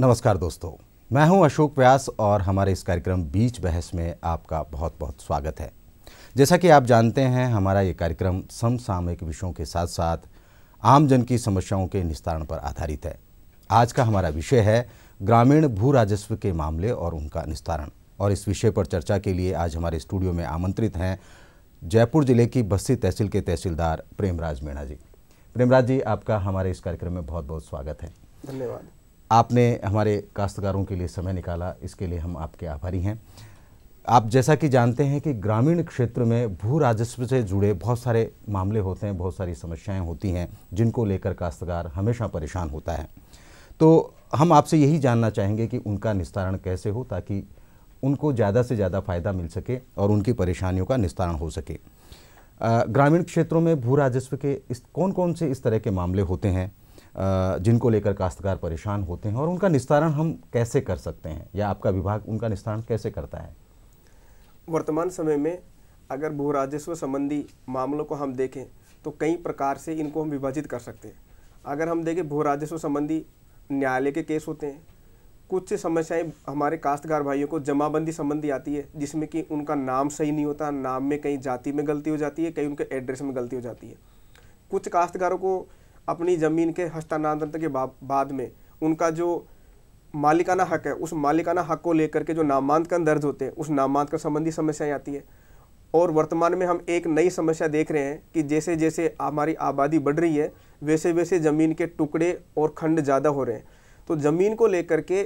नमस्कार दोस्तों मैं हूं अशोक व्यास और हमारे इस कार्यक्रम बीच बहस में आपका बहुत बहुत स्वागत है जैसा कि आप जानते हैं हमारा ये कार्यक्रम समसामयिक विषयों के साथ साथ आमजन की समस्याओं के निस्तारण पर आधारित है आज का हमारा विषय है ग्रामीण भू राजस्व के मामले और उनका निस्तारण और इस विषय पर चर्चा के लिए आज हमारे स्टूडियो में आमंत्रित हैं जयपुर जिले की बस्ती तहसील के तहसीलदार प्रेमराज मीणा जी प्रेमराज जी आपका हमारे इस कार्यक्रम में बहुत बहुत स्वागत है धन्यवाद आपने हमारे काश्तकारों के लिए समय निकाला इसके लिए हम आपके आभारी हैं आप जैसा कि जानते हैं कि ग्रामीण क्षेत्र में भू राजस्व से जुड़े बहुत सारे मामले होते हैं बहुत सारी समस्याएं होती हैं जिनको लेकर काश्तकार हमेशा परेशान होता है तो हम आपसे यही जानना चाहेंगे कि उनका निस्तारण कैसे हो ताकि उनको ज़्यादा से ज़्यादा फ़ायदा मिल सके और उनकी परेशानियों का निस्तारण हो सके ग्रामीण क्षेत्रों में भू राजस्व के इस कौन कौन से इस तरह के मामले होते हैं जिनको लेकर काश्तकार परेशान होते हैं और उनका निस्तारण हम कैसे कर सकते हैं या आपका विभाग उनका निस्तारण कैसे करता है वर्तमान समय में अगर भू राजस्व संबंधी मामलों को हम देखें तो कई प्रकार से इनको हम विभाजित कर सकते हैं अगर हम देखें भू राजस्व संबंधी न्यायालय के केस होते हैं कुछ समस्याएं हमारे काश्तकार भाइयों को जमाबंदी संबंधी आती है जिसमें कि उनका नाम सही नहीं होता नाम में कहीं जाति में गलती हो जाती है कहीं उनके एड्रेस में गलती हो जाती है कुछ काश्तकारों को अपनी ज़मीन के हस्तांतरण के बाद में उनका जो मालिकाना हक है उस मालिकाना हक को लेकर के जो नामांकन दर्ज होते हैं उस नामांकन संबंधी समस्याएं आती है और वर्तमान में हम एक नई समस्या देख रहे हैं कि जैसे जैसे हमारी आबादी बढ़ रही है वैसे वैसे ज़मीन के टुकड़े और खंड ज़्यादा हो रहे हैं तो ज़मीन को लेकर के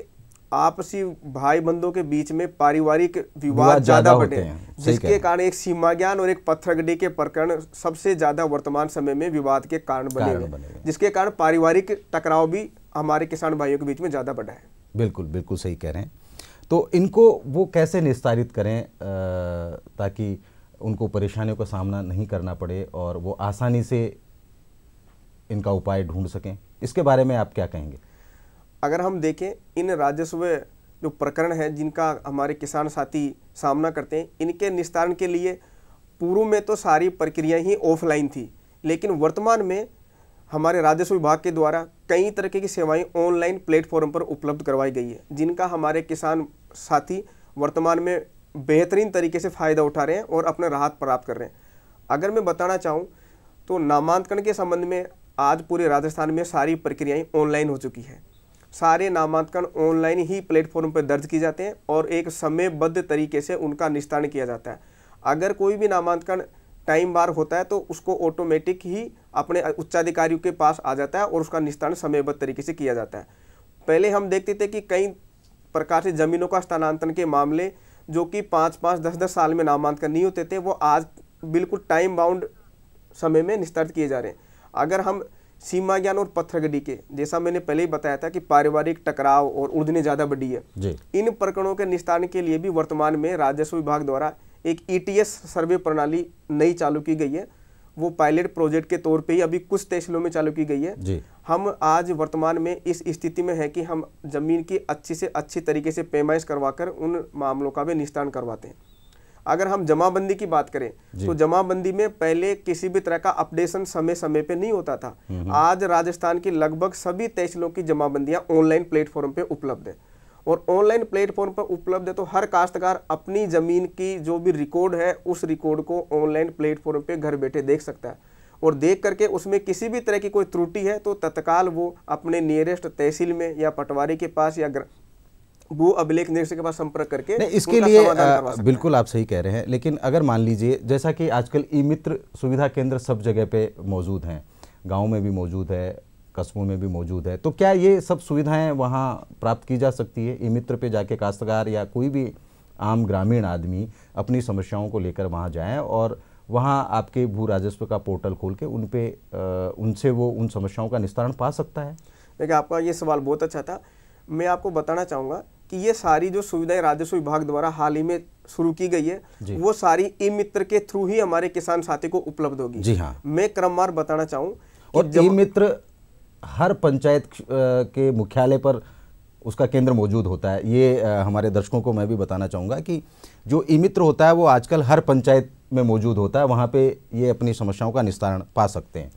आपसी भाई बंधुओं के बीच में पारिवारिक विवाद ज्यादा बढ़े जिसके कारण एक सीमा ज्ञान और एक पत्थरगड़ी के प्रकरण सबसे ज्यादा वर्तमान समय में विवाद के कारण बने हैं जिसके कारण पारिवारिक टकराव भी हमारे किसान भाइयों के बीच में ज्यादा बढ़ा है बिल्कुल बिल्कुल सही कह रहे हैं तो इनको वो कैसे निस्तारित करें ताकि उनको परेशानियों का सामना नहीं करना पड़े और वो आसानी से इनका उपाय ढूंढ सकें इसके बारे में आप क्या कहेंगे अगर हम देखें इन राजस्व जो प्रकरण है जिनका हमारे किसान साथी सामना करते हैं इनके निस्तारण के लिए पूर्व में तो सारी प्रक्रियाएं ही ऑफलाइन थी लेकिन वर्तमान में हमारे राजस्व विभाग के द्वारा कई तरह की सेवाएं ऑनलाइन प्लेटफॉर्म पर उपलब्ध करवाई गई है जिनका हमारे किसान साथी वर्तमान में बेहतरीन तरीके से फ़ायदा उठा रहे हैं और अपने राहत प्राप्त कर रहे हैं अगर मैं बताना चाहूँ तो नामांकन के संबंध में आज पूरे राजस्थान में सारी प्रक्रियाएं ऑनलाइन हो चुकी हैं सारे नामांकन ऑनलाइन ही प्लेटफॉर्म पर दर्ज किए जाते हैं और एक समयबद्ध तरीके से उनका निस्तारण किया जाता है अगर कोई भी नामांकन टाइम बार होता है तो उसको ऑटोमेटिक ही अपने उच्चाधिकारियों के पास आ जाता है और उसका निस्तारण समयबद्ध तरीके से किया जाता है पहले हम देखते थे कि कई प्रकार से ज़मीनों का स्थानांतरण के मामले जो कि पाँच पाँच दस दस साल में नामांकन नहीं होते थे वो आज बिल्कुल टाइम बाउंड समय में निस्तारित किए जा रहे हैं अगर हम सीमा ज्ञान और पत्थरगढ़ी के जैसा मैंने पहले ही बताया था कि पारिवारिक टकराव और उर्जने ज्यादा बढ़ी है इन प्रकरणों के निस्तारण के लिए भी वर्तमान में राजस्व विभाग द्वारा एक ईटीएस e सर्वे प्रणाली नई चालू की गई है वो पायलट प्रोजेक्ट के तौर पे ही अभी कुछ तहसीलों में चालू की गई है हम आज वर्तमान में इस स्थिति में है कि हम जमीन की अच्छी से अच्छी तरीके से पेमाइश करवाकर उन मामलों का भी निस्तारण करवाते हैं अगर हम जमाबंदी की बात करें तो जमाबंदी में पहले किसी भी तरह का अपडेशन समय समय पे नहीं होता था आज राजस्थान की लगभग सभी तहसीलों की जमाबंदियां ऑनलाइन प्लेटफॉर्म पे उपलब्ध है और ऑनलाइन प्लेटफॉर्म पर उपलब्ध है तो हर काश्तकार अपनी ज़मीन की जो भी रिकॉर्ड है उस रिकॉर्ड को ऑनलाइन प्लेटफॉर्म पर घर बैठे देख सकता है और देख करके उसमें किसी भी तरह की कोई त्रुटि है तो तत्काल वो अपने नियरेस्ट तहसील में या पटवारी के पास या भू अभिलेख निरीक्षक के पास संपर्क करके नहीं, इसके लिए आ, बिल्कुल आप सही कह रहे हैं लेकिन अगर मान लीजिए जैसा कि आजकल ई मित्र सुविधा केंद्र सब जगह पे मौजूद हैं गाँव में भी मौजूद है कस्बों में भी मौजूद है तो क्या ये सब सुविधाएं वहाँ प्राप्त की जा सकती है ई मित्र पे जाके काश्तकार या कोई भी आम ग्रामीण आदमी अपनी समस्याओं को लेकर वहाँ जाएँ और वहाँ आपके भू राजस्व का पोर्टल खोल के उन पे उनसे वो उन समस्याओं का निस्तारण पा सकता है देखिए आपका ये सवाल बहुत अच्छा था मैं आपको बताना चाहूँगा कि ये सारी जो सुविधाएं राजस्व विभाग द्वारा हाल ही में शुरू की गई है वो सारी ई मित्र के थ्रू ही हमारे किसान साथी को उपलब्ध होगी जी हाँ मैं क्रमवार बताना चाहूँ और ई मित्र हर पंचायत के मुख्यालय पर उसका केंद्र मौजूद होता है ये हमारे दर्शकों को मैं भी बताना चाहूँगा कि जो ई मित्र होता है वो आजकल हर पंचायत में मौजूद होता है वहाँ पे ये अपनी समस्याओं का निस्तारण पा सकते हैं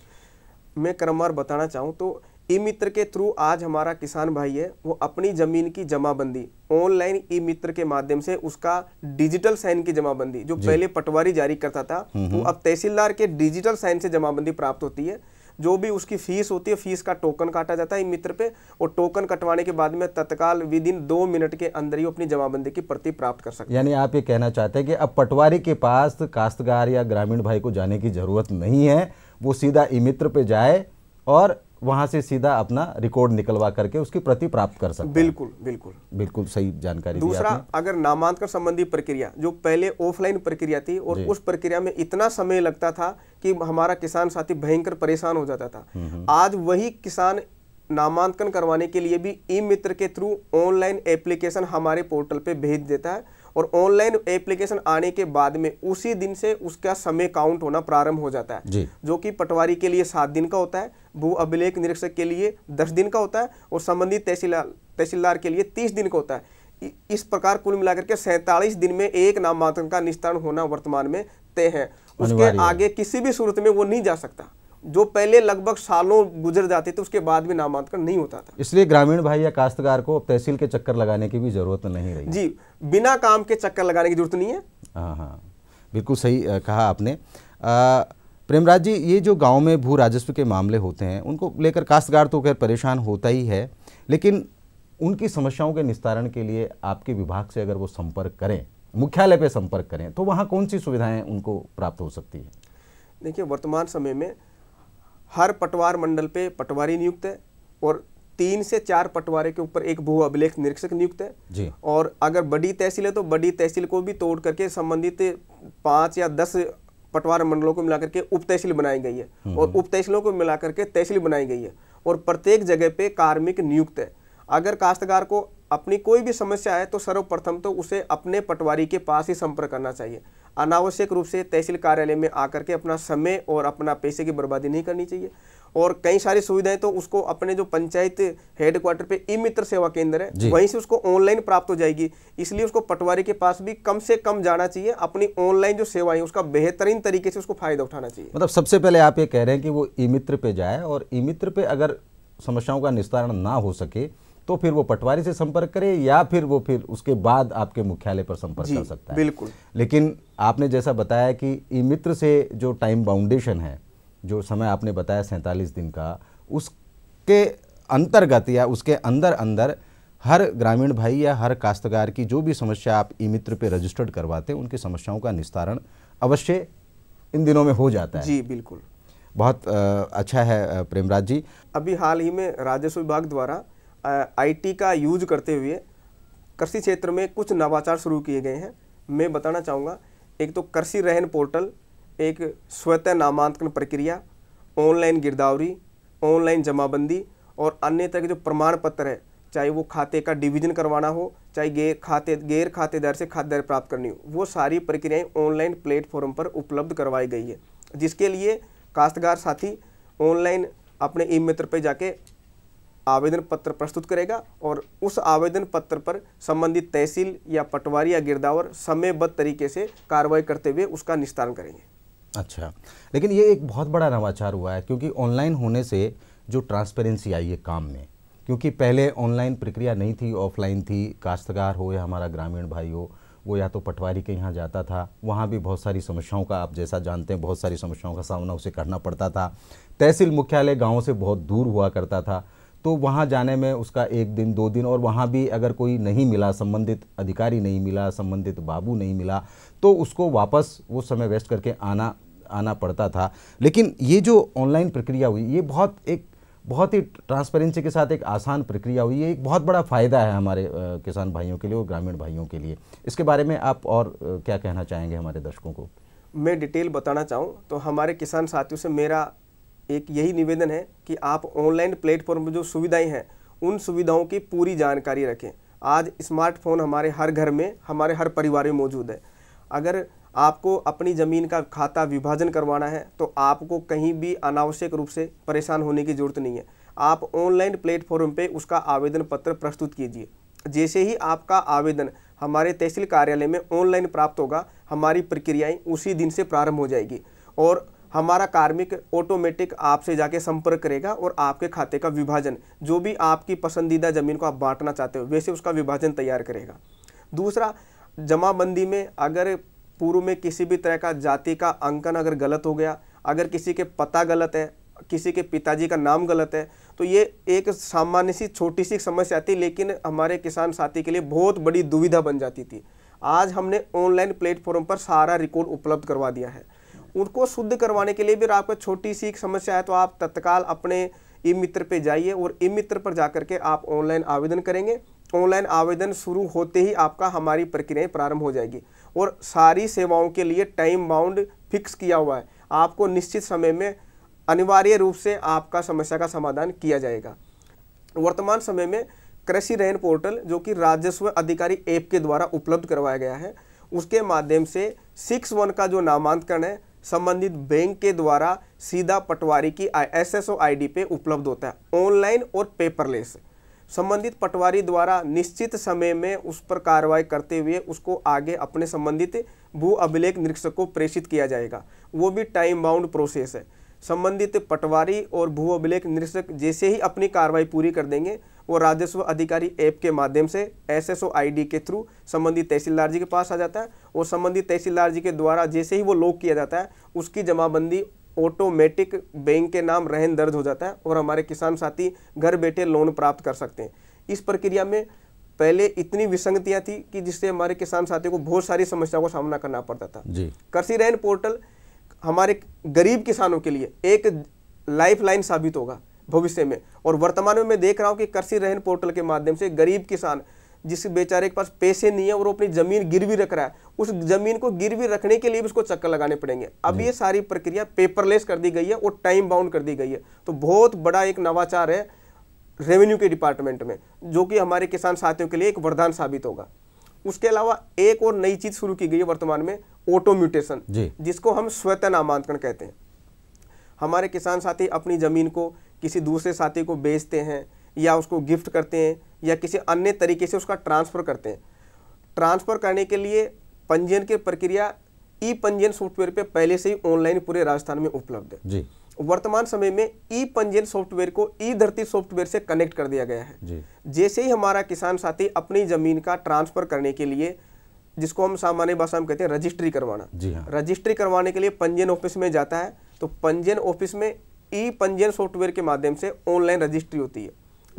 मैं क्रमवार बताना चाहूँ तो ई मित्र के थ्रू आज हमारा किसान भाई है वो अपनी ज़मीन की जमाबंदी ऑनलाइन ई मित्र के माध्यम से उसका डिजिटल साइन की जमाबंदी जो पहले पटवारी जारी करता था हम्म, वो हम्म। अब तहसीलदार के डिजिटल साइन से जमाबंदी प्राप्त होती है जो भी उसकी फीस होती है फीस का टोकन काटा जाता है मित्र पे और टोकन कटवाने के बाद में तत्काल विद इन दो मिनट के अंदर ही अपनी जमाबंदी की प्रति प्राप्त कर सकते हैं यानी आप ये कहना चाहते हैं कि अब पटवारी के पास काश्तकार या ग्रामीण भाई को जाने की जरूरत नहीं है वो सीधा ई मित्र पे जाए और वहाँ से सीधा अपना रिकॉर्ड निकलवा करके उसकी प्रति प्राप्त कर सकते बिल्कुल बिल्कुल बिल्कुल सही जानकारी दूसरा अगर नामांकन संबंधी प्रक्रिया जो पहले ऑफलाइन प्रक्रिया थी और उस प्रक्रिया में इतना समय लगता था कि हमारा किसान साथी भयंकर परेशान हो जाता था हम्म, हम्म। आज वही किसान नामांकन करवाने के लिए भी ई मित्र के थ्रू ऑनलाइन एप्लीकेशन हमारे पोर्टल पे भेज देता है और ऑनलाइन एप्लीकेशन आने के बाद में उसी दिन से उसका समय काउंट होना प्रारंभ हो जाता है जो कि पटवारी के लिए सात दिन का होता है भू अभिलेख निरीक्षक के लिए दस दिन का होता है और संबंधित तहसीलदार तहसीलदार के लिए तीस दिन का होता है इस प्रकार कुल मिलाकर के सैंतालीस दिन में एक नामांकन का निस्तारण होना वर्तमान में तय है उसके आगे किसी भी सूरत में वो नहीं जा सकता जो पहले लगभग सालों गुजर जाते थे उसके बाद भी नामांकन नहीं होता था इसलिए ग्रामीण भाई या काश्तकार को तहसील के चक्कर लगाने की भी जरूरत नहीं रही जी बिना काम के चक्कर लगाने की जरूरत नहीं है हाँ हाँ बिल्कुल सही कहा आपने प्रेमराज जी ये जो गांव में भू राजस्व के मामले होते हैं उनको लेकर काश्तकार तो खैर परेशान होता ही है लेकिन उनकी समस्याओं के निस्तारण के लिए आपके विभाग से अगर वो संपर्क करें मुख्यालय पर संपर्क करें तो वहाँ कौन सी सुविधाएं उनको प्राप्त हो सकती है देखिए वर्तमान समय में हर पटवार मंडल पे पटवारी नियुक्त है और तीन से चार पटवारे के ऊपर एक भू अभिलेख निरीक्षक नियुक्त है जी। और अगर बड़ी तहसील है तो बड़ी तहसील को भी तोड़ करके संबंधित पांच या दस पटवार मंडलों को मिलाकर के उप तहसील बनाई गई है हम्म। और उप तहसीलों को मिलाकर के तहसील बनाई गई है और प्रत्येक जगह पे कार्मिक नियुक्त है अगर काश्तकार को अपनी कोई भी समस्या है तो सर्वप्रथम तो उसे अपने पटवारी के पास ही संपर्क करना चाहिए अनावश्यक रूप से तहसील कार्यालय में आकर के अपना समय और अपना पैसे की बर्बादी नहीं करनी चाहिए और कई सारी सुविधाएं तो उसको अपने जो पंचायत हेडक्वार्टर पे ई मित्र सेवा केंद्र है वहीं से उसको ऑनलाइन प्राप्त हो जाएगी इसलिए उसको पटवारी के पास भी कम से कम जाना चाहिए अपनी ऑनलाइन जो सेवाएं उसका बेहतरीन तरीके से उसको फायदा उठाना चाहिए मतलब सबसे पहले आप ये कह रहे हैं कि वो ई मित्र पे जाए और ई मित्र पे अगर समस्याओं का निस्तारण ना हो सके तो फिर वो पटवारी से संपर्क करे या फिर वो फिर उसके बाद आपके मुख्यालय पर संपर्क कर सकता है बिल्कुल लेकिन आपने जैसा बताया कि ई मित्र से जो टाइम बाउंडेशन है जो समय आपने बताया सैंतालीस दिन का उसके अंतर्गत या उसके अंदर अंदर हर ग्रामीण भाई या हर काश्तकार की जो भी समस्या आप ई मित्र पे रजिस्टर्ड करवाते हैं उनकी समस्याओं का निस्तारण अवश्य इन दिनों में हो जाता है जी बिल्कुल बहुत अच्छा है प्रेमराज जी अभी हाल ही में राजस्व विभाग द्वारा आईटी का यूज करते हुए कृषि क्षेत्र में कुछ नवाचार शुरू किए गए हैं मैं बताना चाहूँगा एक तो कृषि रहन पोर्टल एक स्वतः नामांकन प्रक्रिया ऑनलाइन गिरदावरी ऑनलाइन जमाबंदी और अन्य तरह के जो प्रमाण पत्र है चाहे वो खाते का डिवीजन करवाना हो चाहे गैर खाते गैर खातेदार से खातेदार प्राप्त करनी हो वो सारी प्रक्रियाएं ऑनलाइन प्लेटफॉर्म पर उपलब्ध करवाई गई है जिसके लिए काश्तकार साथी ऑनलाइन अपने ई मित्र पर जाके आवेदन पत्र प्रस्तुत करेगा और उस आवेदन पत्र पर संबंधित तहसील या पटवारी या गिरदावर समयबद्ध तरीके से कार्रवाई करते हुए उसका निस्तारण करेंगे अच्छा लेकिन ये एक बहुत बड़ा नवाचार हुआ है क्योंकि ऑनलाइन होने से जो ट्रांसपेरेंसी आई है काम में क्योंकि पहले ऑनलाइन प्रक्रिया नहीं थी ऑफलाइन थी काश्तकार हो या हमारा ग्रामीण भाई हो वो या तो पटवारी के यहाँ जाता था वहाँ भी बहुत सारी समस्याओं का आप जैसा जानते हैं बहुत सारी समस्याओं का सामना उसे करना पड़ता था तहसील मुख्यालय गाँव से बहुत दूर हुआ करता था तो वहाँ जाने में उसका एक दिन दो दिन और वहाँ भी अगर कोई नहीं मिला संबंधित अधिकारी नहीं मिला संबंधित बाबू नहीं मिला तो उसको वापस वो समय वेस्ट करके आना आना पड़ता था लेकिन ये जो ऑनलाइन प्रक्रिया हुई ये बहुत एक बहुत ही ट्रांसपेरेंसी के साथ एक आसान प्रक्रिया हुई है एक बहुत बड़ा फ़ायदा है हमारे किसान भाइयों के लिए और ग्रामीण भाइयों के लिए इसके बारे में आप और क्या कहना चाहेंगे हमारे दर्शकों को मैं डिटेल बताना चाहूँ तो हमारे किसान साथियों से मेरा एक यही निवेदन है कि आप ऑनलाइन प्लेटफॉर्म पर जो सुविधाएं हैं उन सुविधाओं की पूरी जानकारी रखें आज स्मार्टफोन हमारे हर घर में हमारे हर परिवार में मौजूद है अगर आपको अपनी ज़मीन का खाता विभाजन करवाना है तो आपको कहीं भी अनावश्यक रूप से परेशान होने की ज़रूरत नहीं है आप ऑनलाइन प्लेटफॉर्म पर उसका आवेदन पत्र प्रस्तुत कीजिए जैसे ही आपका आवेदन हमारे तहसील कार्यालय में ऑनलाइन प्राप्त होगा हमारी प्रक्रियाएँ उसी दिन से प्रारंभ हो जाएगी और हमारा कार्मिक ऑटोमेटिक आपसे जाके संपर्क करेगा और आपके खाते का विभाजन जो भी आपकी पसंदीदा ज़मीन को आप बांटना चाहते हो वैसे उसका विभाजन तैयार करेगा दूसरा जमाबंदी में अगर पूर्व में किसी भी तरह का जाति का अंकन अगर गलत हो गया अगर किसी के पता गलत है किसी के पिताजी का नाम गलत है तो ये एक सामान्य सी छोटी सी समस्या आती लेकिन हमारे किसान साथी के लिए बहुत बड़ी दुविधा बन जाती थी आज हमने ऑनलाइन प्लेटफॉर्म पर सारा रिकॉर्ड उपलब्ध करवा दिया है उनको शुद्ध करवाने के लिए भी आपका छोटी सी समस्या है तो आप तत्काल अपने ई मित्र पे जाइए और ई मित्र पर जा करके आप ऑनलाइन आवेदन करेंगे ऑनलाइन आवेदन शुरू होते ही आपका हमारी प्रक्रिया प्रारंभ हो जाएगी और सारी सेवाओं के लिए टाइम बाउंड फिक्स किया हुआ है आपको निश्चित समय में अनिवार्य रूप से आपका समस्या का समाधान किया जाएगा वर्तमान समय में कृषि रैन पोर्टल जो कि राजस्व अधिकारी ऐप के द्वारा उपलब्ध करवाया गया है उसके माध्यम से सिक्स वन का जो नामांकन है संबंधित बैंक के द्वारा सीधा पटवारी की एस एस पे उपलब्ध होता है ऑनलाइन और पेपरलेस संबंधित पटवारी द्वारा निश्चित समय में उस पर कार्रवाई करते हुए उसको आगे अपने संबंधित भू अभिलेख निरीक्षक को प्रेषित किया जाएगा वो भी टाइम बाउंड प्रोसेस है संबंधित पटवारी और भू अभिलेख निरीक्षक जैसे ही अपनी कार्रवाई पूरी कर देंगे वो राजस्व अधिकारी ऐप के माध्यम से एसएसओ आईडी के थ्रू संबंधित तहसीलदार जी के पास आ जाता है और संबंधित तहसीलदार जी के द्वारा जैसे ही वो लॉक किया जाता है उसकी जमाबंदी ऑटोमेटिक बैंक के नाम रहन दर्ज हो जाता है और हमारे किसान साथी घर बैठे लोन प्राप्त कर सकते हैं इस प्रक्रिया में पहले इतनी विसंगतियाँ थी कि जिससे हमारे किसान साथियों को बहुत सारी समस्याओं का सामना करना पड़ता था कृषि रहन पोर्टल हमारे गरीब किसानों के लिए एक लाइफ लाइन साबित होगा भविष्य में और वर्तमान में मैं देख रहा हूँ कि कृषि रहन पोर्टल के माध्यम से गरीब किसान जिस बेचारे के पास पैसे नहीं है और अपनी जमीन गिरवी रख रहा है उस जमीन को गिरवी रखने के लिए भी उसको चक्कर लगाने पड़ेंगे अब ये सारी प्रक्रिया पेपरलेस कर दी गई है और टाइम बाउंड कर दी गई है तो बहुत बड़ा एक नवाचार है रेवेन्यू के डिपार्टमेंट में जो कि हमारे किसान साथियों के लिए एक वरदान साबित होगा उसके अलावा एक और नई चीज शुरू की गई है वर्तमान में ऑटो म्यूटेशन जिसको हम स्वतः नामांकन कहते हैं हमारे किसान साथी अपनी ज़मीन को किसी दूसरे साथी को बेचते हैं या उसको गिफ्ट करते हैं या किसी अन्य तरीके से उसका ट्रांसफ़र करते हैं ट्रांसफ़र करने के लिए पंजीयन की प्रक्रिया ई पंजीयन सॉफ्टवेयर पे पहले से ही ऑनलाइन पूरे राजस्थान में उपलब्ध है जी वर्तमान समय में ई पंजीयन सॉफ्टवेयर को ई धरती सॉफ्टवेयर से कनेक्ट कर दिया गया है जैसे ही हमारा किसान साथी अपनी जमीन का ट्रांसफर करने के लिए जिसको हम सामान्य भाषा में कहते हैं रजिस्ट्री करवाना जी हाँ। रजिस्ट्री करवाने के लिए पंजीयन ऑफिस में जाता है तो पंजीयन ऑफिस में ई पंजीयन सॉफ्टवेयर के माध्यम से ऑनलाइन रजिस्ट्री होती है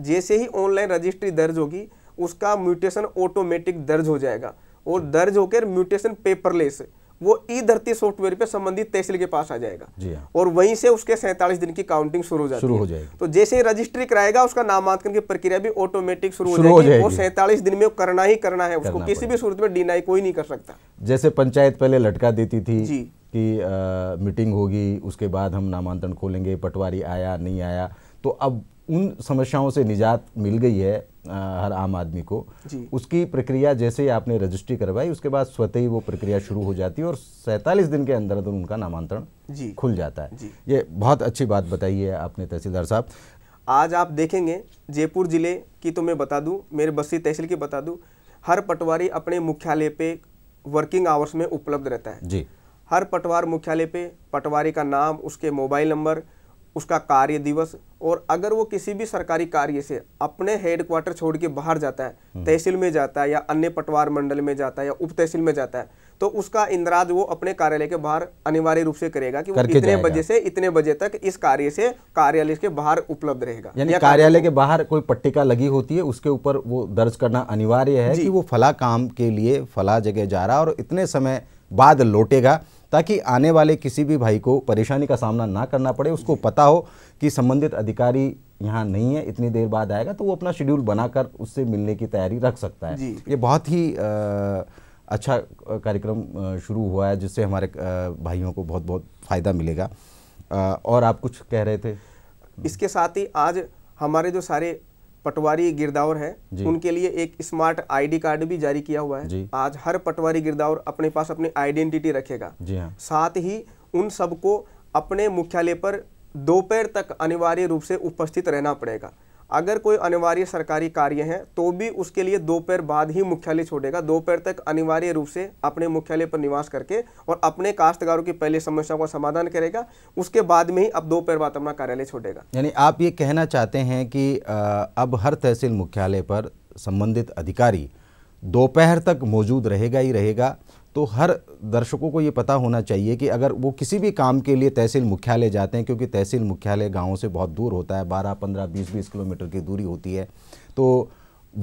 जैसे ही ऑनलाइन रजिस्ट्री दर्ज होगी उसका म्यूटेशन ऑटोमेटिक दर्ज हो जाएगा और दर्ज होकर म्यूटेशन पेपरलेस वो ई धरती सॉफ्टवेयर पे संबंधित तहसील के पास आ जाएगा जी हाँ। और वहीं से उसके सैंतालीस दिन की काउंटिंग शुरू हो जाती शुरू हो जाएगी तो जैसे ही रजिस्ट्री कराएगा उसका नामांकन की प्रक्रिया भी ऑटोमेटिक शुरू हो जाएगी, जाएगी। और सैंतालीस दिन में करना ही करना है उसको किसी भी सूरत में डिनाई कोई नहीं कर सकता जैसे पंचायत पहले लटका देती थी जी कि मीटिंग होगी उसके बाद हम नामांतरण खोलेंगे पटवारी आया नहीं आया तो अब उन समस्याओं से निजात मिल गई है आ, हर आम आदमी को उसकी प्रक्रिया जैसे ही आपने रजिस्ट्री करवाई उसके बाद स्वतः ही वो प्रक्रिया शुरू हो जाती है और सैंतालीस दिन के अंदर अंदर उनका नामांतरण खुल जाता है ये बहुत अच्छी बात बताई है आपने तहसीलदार साहब आज आप देखेंगे जयपुर ज़िले की तो मैं बता दूँ मेरे बस्ती तहसील की बता दूँ हर पटवारी अपने मुख्यालय पे वर्किंग आवर्स में उपलब्ध रहता है जी हर पटवार मुख्यालय पे पटवारी का नाम उसके मोबाइल नंबर उसका कार्य दिवस और अगर वो किसी भी सरकारी कार्य से अपने हेड क्वार्टर छोड़ के बाहर जाता है हम्म। तहसील में जाता है या अन्य पटवार मंडल में जाता है या उप तहसील में जाता है तो उसका इंदिराज वो अपने कार्यालय के बाहर अनिवार्य रूप से करेगा कि वो इतने बजे से इतने बजे तक इस कार्य से कार्यालय के बाहर उपलब्ध रहेगा यानी या कार्यालय के बाहर कोई पट्टिका लगी होती है उसके ऊपर वो दर्ज करना अनिवार्य है कि वो फला काम के लिए फला जगह जा रहा और इतने समय बाद लौटेगा ताकि आने वाले किसी भी भाई को परेशानी का सामना ना करना पड़े उसको पता हो कि संबंधित अधिकारी यहाँ नहीं है इतनी देर बाद आएगा तो वो अपना शेड्यूल बनाकर उससे मिलने की तैयारी रख सकता है ये बहुत ही आ, अच्छा कार्यक्रम शुरू हुआ है जिससे हमारे भाइयों को बहुत बहुत फ़ायदा मिलेगा और आप कुछ कह रहे थे इसके साथ ही आज हमारे जो सारे पटवारी गिरदावर है उनके लिए एक स्मार्ट आईडी कार्ड भी जारी किया हुआ है आज हर पटवारी गिरदावर अपने पास अपनी आइडेंटिटी रखेगा हाँ। साथ ही उन सबको अपने मुख्यालय पर दोपहर तक अनिवार्य रूप से उपस्थित रहना पड़ेगा अगर कोई अनिवार्य सरकारी कार्य है तो भी उसके लिए दोपहर बाद ही मुख्यालय छोड़ेगा दोपहर तक अनिवार्य रूप से अपने मुख्यालय पर निवास करके और अपने काश्तकारों की पहले समस्याओं का समाधान करेगा उसके बाद में ही अब दोपहर बाद अपना कार्यालय छोड़ेगा यानी आप ये कहना चाहते हैं कि अब हर तहसील मुख्यालय पर संबंधित अधिकारी दोपहर तक मौजूद रहेगा ही रहेगा तो हर दर्शकों को ये पता होना चाहिए कि अगर वो किसी भी काम के लिए तहसील मुख्यालय जाते हैं क्योंकि तहसील मुख्यालय गाँव से बहुत दूर होता है बारह पंद्रह बीस बीस किलोमीटर की दूरी होती है तो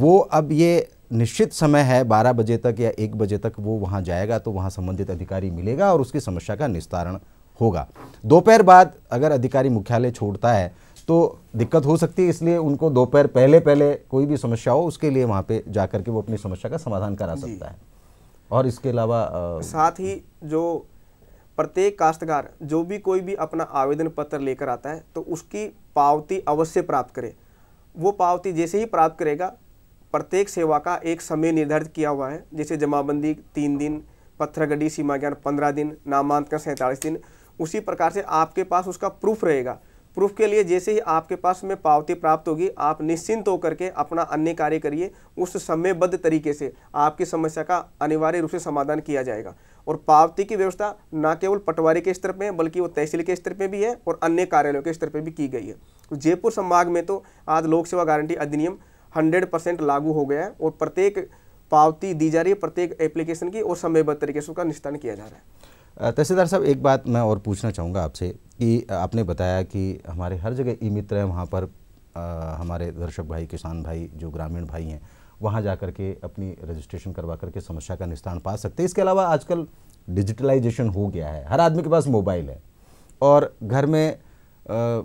वो अब ये निश्चित समय है बारह बजे तक या एक बजे तक वो वहाँ जाएगा तो वहाँ संबंधित अधिकारी मिलेगा और उसकी समस्या का निस्तारण होगा दोपहर बाद अगर अधिकारी मुख्यालय छोड़ता है तो दिक्कत हो सकती है इसलिए उनको दोपहर पहले पहले कोई भी समस्या हो उसके लिए वहाँ पे जा के वो अपनी समस्या का समाधान करा सकता है और इसके अलावा साथ ही जो प्रत्येक काश्तकार जो भी कोई भी अपना आवेदन पत्र लेकर आता है तो उसकी पावती अवश्य प्राप्त करे वो पावती जैसे ही प्राप्त करेगा प्रत्येक सेवा का एक समय निर्धारित किया हुआ है जैसे जमाबंदी तीन दिन पत्थरगढ़ी सीमा ज्ञान पंद्रह दिन नामांकन सैंतालीस दिन उसी प्रकार से आपके पास उसका प्रूफ रहेगा प्रूफ के लिए जैसे ही आपके पास में पावती प्राप्त होगी आप निश्चिंत होकर के अपना अन्य कार्य करिए उस समयबद्ध तरीके से आपकी समस्या का अनिवार्य रूप से समाधान किया जाएगा और पावती की व्यवस्था न केवल पटवारी के स्तर पर बल्कि वो तहसील के स्तर पर भी है और अन्य कार्यालयों के स्तर पर भी की गई है तो जयपुर संभाग में तो आज लोक सेवा गारंटी अधिनियम हंड्रेड परसेंट लागू हो गया है और प्रत्येक पावती दी जा रही है प्रत्येक एप्लीकेशन की और समयबद्ध तरीके से उसका निस्तारण किया जा रहा है तहसीलदार साहब एक बात मैं और पूछना चाहूँगा आपसे कि आपने बताया कि हमारे हर जगह ई मित्र है वहाँ पर आ, हमारे दर्शक भाई किसान भाई जो ग्रामीण भाई हैं वहाँ जा करके अपनी रजिस्ट्रेशन करवा करके समस्या का निस्तारण पा सकते हैं इसके अलावा आजकल डिजिटलाइजेशन हो गया है हर आदमी के पास मोबाइल है और घर में आ,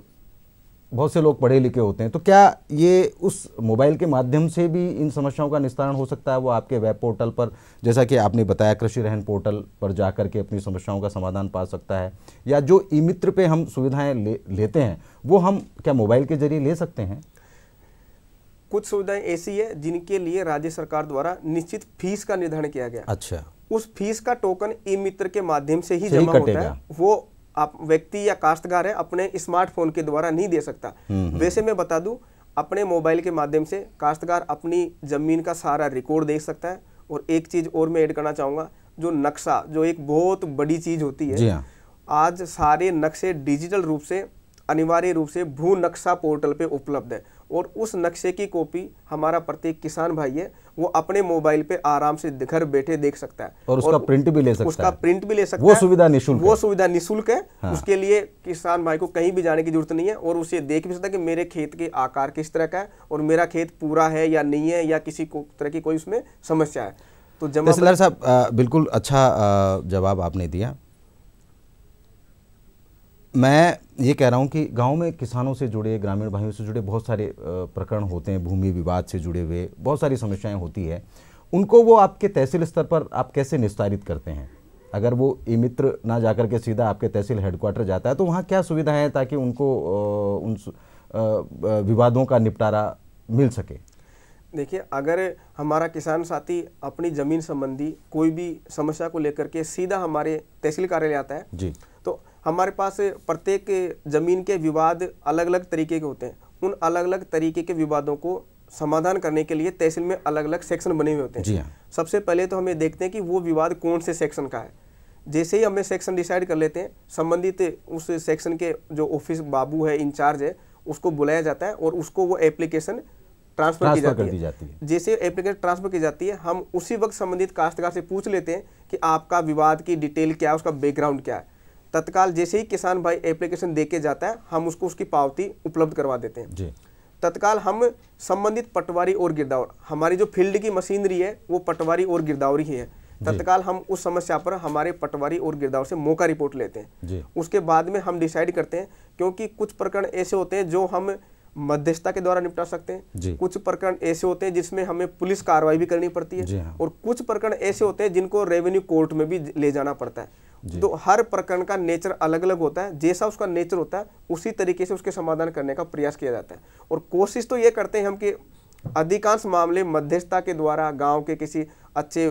बहुत से लोग पढ़े लिखे होते हैं तो क्या ये उस मोबाइल के माध्यम से भी इन समस्याओं का निस्तारण हो सकता है वो आपके वेब पोर्टल पर जैसा कि आपने बताया कृषि रहन पोर्टल पर जा के अपनी समस्याओं का समाधान पा सकता है या जो ई मित्र पे हम सुविधाएं ले, लेते हैं वो हम क्या मोबाइल के जरिए ले सकते हैं कुछ सुविधाएं ऐसी है जिनके लिए राज्य सरकार द्वारा निश्चित फीस का निर्धारण किया गया अच्छा उस फीस का टोकन ई मित्र के माध्यम से ही जमा होता है वो आप व्यक्ति या काश्तकार है अपने स्मार्टफोन के द्वारा नहीं दे सकता हम्म, हम्म। वैसे मैं बता दूं अपने मोबाइल के माध्यम से काश्तकार अपनी ज़मीन का सारा रिकॉर्ड देख सकता है और एक चीज़ और मैं ऐड करना चाहूंगा जो नक्शा जो एक बहुत बड़ी चीज़ होती है हाँ। आज सारे नक्शे डिजिटल रूप से अनिवार्य रूप से भू नक्शा पोर्टल पे उपलब्ध है और उस नक्शे की कॉपी हमारा प्रत्येक किसान भाई है वो अपने मोबाइल पे आराम से घर बैठे देख सकता है और उसका और प्रिंट भी ले सकता उसका है उसका प्रिंट भी ले सकता वो सुविधा निशुल्क वो सुविधा निशुल्क है हाँ। उसके लिए किसान भाई को कहीं भी जाने की जरूरत नहीं है और उसे देख भी सकता है कि मेरे खेत के आकार किस तरह का है और मेरा खेत पूरा है या नहीं है या किसी को तरह की कोई उसमें समस्या है तो जमा साहब बिल्कुल अच्छा जवाब आपने दिया मैं ये कह रहा हूँ कि गांव में किसानों से जुड़े ग्रामीण भाइयों से जुड़े बहुत सारे प्रकरण होते हैं भूमि विवाद से जुड़े हुए बहुत सारी समस्याएं होती है उनको वो आपके तहसील स्तर पर आप कैसे निस्तारित करते हैं अगर वो ई मित्र ना जाकर के सीधा आपके तहसील हेडक्वार्टर जाता है तो वहाँ क्या सुविधाएँ हैं ताकि उनको उन विवादों का निपटारा मिल सके देखिए अगर हमारा किसान साथी अपनी ज़मीन संबंधी कोई भी समस्या को लेकर के सीधा हमारे तहसील कार्यालय आता है जी हमारे पास प्रत्येक ज़मीन के विवाद अलग अलग तरीके के होते हैं उन अलग अलग तरीके के विवादों को समाधान करने के लिए तहसील में अलग अलग सेक्शन बने हुए होते हैं जी हाँ। सबसे पहले तो हमें देखते हैं कि वो विवाद कौन से सेक्शन का है जैसे ही हमें सेक्शन डिसाइड कर लेते हैं संबंधित उस सेक्शन के जो ऑफिस बाबू है इंचार्ज है उसको बुलाया जाता है और उसको वो एप्लीकेशन ट्रांसफर की जाती, जाती है जैसे एप्लीकेशन ट्रांसफर की जाती है हम उसी वक्त संबंधित काश्तकार से पूछ लेते हैं कि आपका विवाद की डिटेल क्या है उसका बैकग्राउंड क्या है तत्काल जैसे ही किसान भाई एप्लीकेशन दे के जाता है हम उसको उसकी पावती उपलब्ध करवा देते हैं जी तत्काल हम संबंधित पटवारी और गिरदावर हमारी जो फील्ड की मशीनरी है वो पटवारी और गिरदावरी ही है तत्काल हम उस समस्या पर हमारे पटवारी और गिरदावर से मौका रिपोर्ट लेते हैं उसके बाद में हम डिसाइड करते हैं क्योंकि कुछ प्रकरण ऐसे होते हैं जो हम मध्यस्थता के द्वारा निपटा सकते हैं कुछ प्रकरण ऐसे होते हैं जिसमें हमें पुलिस कार्रवाई भी करनी पड़ती है हाँ। और कुछ प्रकरण ऐसे होते हैं जिनको रेवेन्यू कोर्ट में भी ले जाना पड़ता है तो हर प्रकरण का नेचर अलग अलग होता है जैसा उसका नेचर होता है उसी तरीके से उसके समाधान करने का प्रयास किया जाता है और कोशिश तो ये करते हैं हम कि अधिकांश मामले मध्यस्थता के द्वारा गांव के किसी अच्छे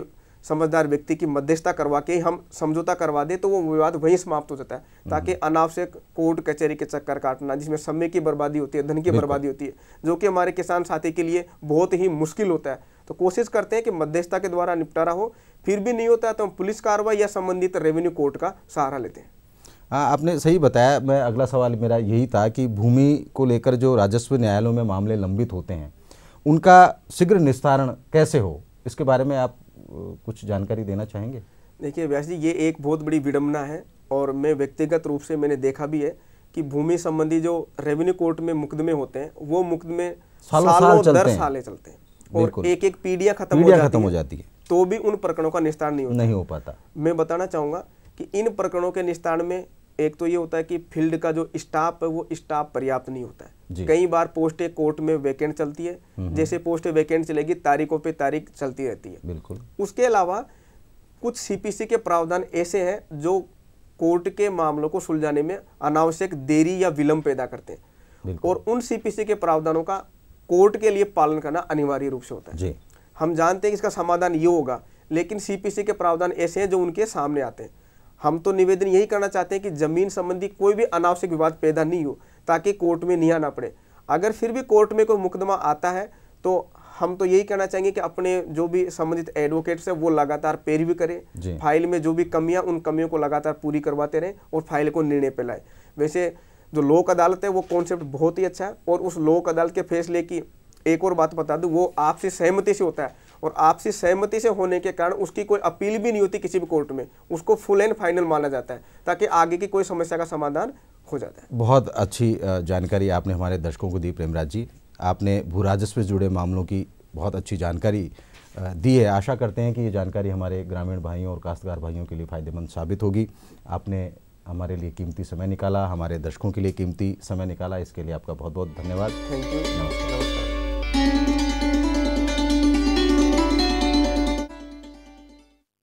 समझदार व्यक्ति की मध्यस्थता करवा के हम समझौता करवा दें तो वो विवाद वहीं समाप्त हो जाता है हम्म। ताकि अनावश्यक कोर्ट कचहरी के चक्कर काटना जिसमें समय की बर्बादी होती है धन की बर्बादी होती है जो कि हमारे किसान साथी के लिए बहुत ही मुश्किल होता है तो कोशिश करते हैं कि मध्यस्थता के द्वारा निपटारा हो फिर भी नहीं होता है तो हम पुलिस कार्रवाई या संबंधित रेवेन्यू कोर्ट का सहारा लेते हैं हाँ आपने सही बताया मैं अगला सवाल मेरा यही था कि भूमि को लेकर जो राजस्व न्यायालयों में मामले लंबित होते हैं उनका शीघ्र निस्तारण कैसे हो इसके बारे में आप कुछ जानकारी देना चाहेंगे देखिए व्यास जी ये एक बहुत बड़ी विडम्बना है और मैं व्यक्तिगत रूप से मैंने देखा भी है कि भूमि संबंधी जो रेवेन्यू कोर्ट में मुकदमे होते हैं वो मुकदमे सालों, साल साल दर साले चलते हैं और एक एक पीढ़िया खत्म हो जाती, हो जाती है तो भी उन प्रकरणों का निस्तारण नहीं होता नहीं हो पाता मैं बताना चाहूंगा कि इन प्रकरणों के निस्तारण में एक तो ये होता है कि फील्ड का जो स्टाफ है वो स्टाफ पर्याप्त नहीं होता है कई बार पोस्टें कोर्ट में वैकेंट चलती है जैसे पोस्टें वैकेंट चलेगी तारीखों पे तारीख चलती रहती है बिल्कुल उसके अलावा कुछ सीपीसी के प्रावधान ऐसे हैं जो कोर्ट के मामलों को सुलझाने में अनावश्यक देरी या विलंब पैदा करते हैं और उन सीपीसी के प्रावधानों का कोर्ट के लिए पालन करना अनिवार्य रूप से होता है हम जानते हैं कि इसका समाधान ये होगा लेकिन सीपीसी के प्रावधान ऐसे हैं जो उनके सामने आते हैं हम तो निवेदन यही करना चाहते हैं कि जमीन संबंधी कोई भी अनावश्यक विवाद पैदा नहीं हो ताकि कोर्ट में नहीं आना पड़े अगर फिर भी कोर्ट में कोई मुकदमा आता है तो हम तो यही कहना चाहेंगे कि अपने जो भी संबंधित एडवोकेट्स हैं वो लगातार पैरवी करें फाइल में जो भी कमियां उन कमियों को लगातार पूरी करवाते रहें और फाइल को निर्णय पर लाए वैसे जो लोक अदालत है वो कॉन्सेप्ट बहुत ही अच्छा है और उस लोक अदालत के फैसले की एक और बात बता दूँ वो आपसी सहमति से होता है और आपसी सहमति से होने के कारण उसकी कोई अपील भी नहीं होती किसी भी कोर्ट में उसको फुल एंड फाइनल माना जाता है ताकि आगे की कोई समस्या का समाधान हो जाता है बहुत अच्छी जानकारी आपने हमारे दर्शकों को दी प्रेमराज जी आपने राजस्व से जुड़े मामलों की बहुत अच्छी जानकारी दी है आशा करते हैं कि ये जानकारी हमारे ग्रामीण भाइयों और काश्तकार भाइयों के लिए फ़ायदेमंद साबित होगी आपने हमारे लिए कीमती समय निकाला हमारे दर्शकों के लिए कीमती समय निकाला इसके लिए आपका बहुत बहुत धन्यवाद थैंक यू नमस्कार